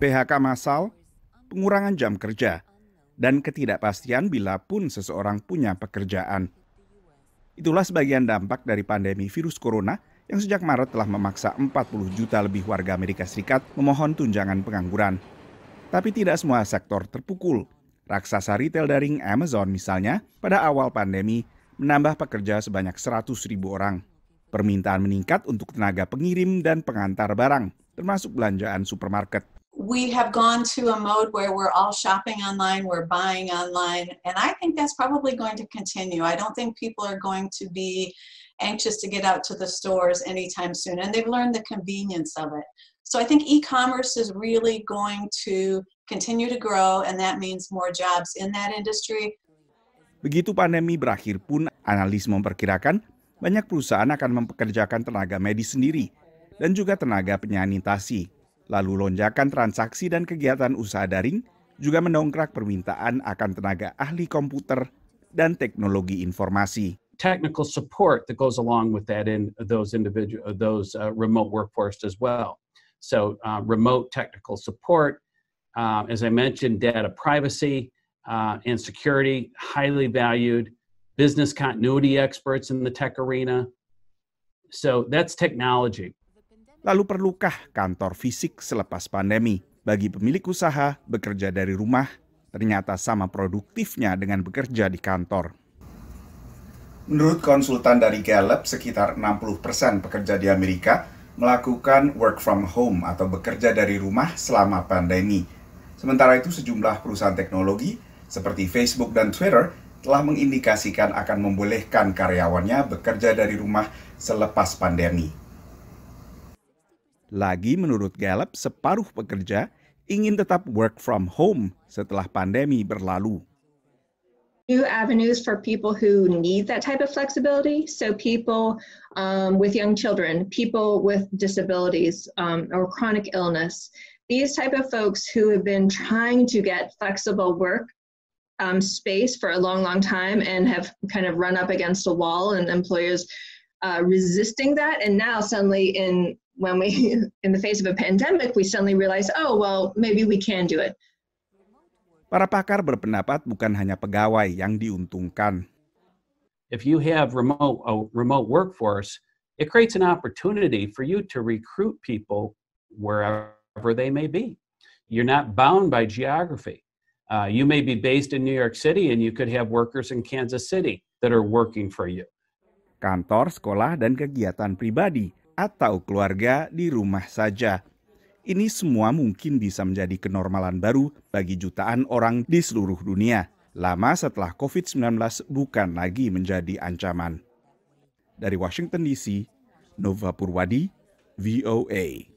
PHK massal, pengurangan jam kerja, dan ketidakpastian bila pun seseorang punya pekerjaan. Itulah sebagian dampak dari pandemi virus corona yang sejak Maret telah memaksa 40 juta lebih warga Amerika Serikat memohon tunjangan pengangguran. Tapi tidak semua sektor terpukul. Raksasa retail daring Amazon misalnya, pada awal pandemi menambah pekerja sebanyak 100 ribu orang. Permintaan meningkat untuk tenaga pengirim dan pengantar barang, termasuk belanjaan supermarket. we have gone to a mode where we're all shopping online, we're buying online, and I think that's probably going to continue. I don't think people are going to be anxious to get out to the stores anytime soon, and they've learned the convenience of it. So I think e commerce is really going to continue to grow, and that means more jobs in that industry. Begitu pandemi berakhir pun, analis memperkirakan banyak perusahaan akan mempekerjakan tenaga medis sendiri dan juga tenaga penyanitasi Lalu lonjakan transaksi dan kegiatan usaha daring juga mendongkrak permintaan akan tenaga ahli komputer dan teknologi informasi. Technical support that goes along with that in those individual uh, those uh, remote workforce as well. So uh, remote technical support, uh, as I mentioned, data privacy uh, and security highly valued. Business continuity experts in the tech arena. So that's technology. Lalu perlukah kantor fisik selepas pandemi? Bagi pemilik usaha, bekerja dari rumah ternyata sama produktifnya dengan bekerja di kantor. Menurut konsultan dari Gallup, sekitar 60% persen pekerja di Amerika melakukan work from home atau bekerja dari rumah selama pandemi. Sementara itu sejumlah perusahaan teknologi seperti Facebook dan Twitter telah mengindikasikan akan membolehkan karyawannya bekerja dari rumah selepas pandemi. Lagi menurut Gallup, separuh pekerja ingin tetap work from home setelah pandemi berlalu. new avenues for people who need that type of flexibility. So, people um, with young children, people with disabilities um, or chronic illness, these type of folks who have been trying to get flexible work um, space for a long, long time and have kind of run up against a wall, and employers uh, resisting that. And now, suddenly, in when we, in the face of a pandemic, we suddenly realize, oh, well, maybe we can do it. Para pakar berpendapat bukan hanya pegawai yang diuntungkan. If you have remote a remote workforce, it creates an opportunity for you to recruit people wherever they may be. You're not bound by geography. Uh, you may be based in New York City and you could have workers in Kansas City that are working for you. Kantor, sekolah, dan kegiatan pribadi atau keluarga di rumah saja. Ini semua mungkin bisa menjadi kenormalan baru bagi jutaan orang di seluruh dunia. Lama setelah COVID-19 bukan lagi menjadi ancaman. Dari Washington DC, Nova Purwadi, VOA.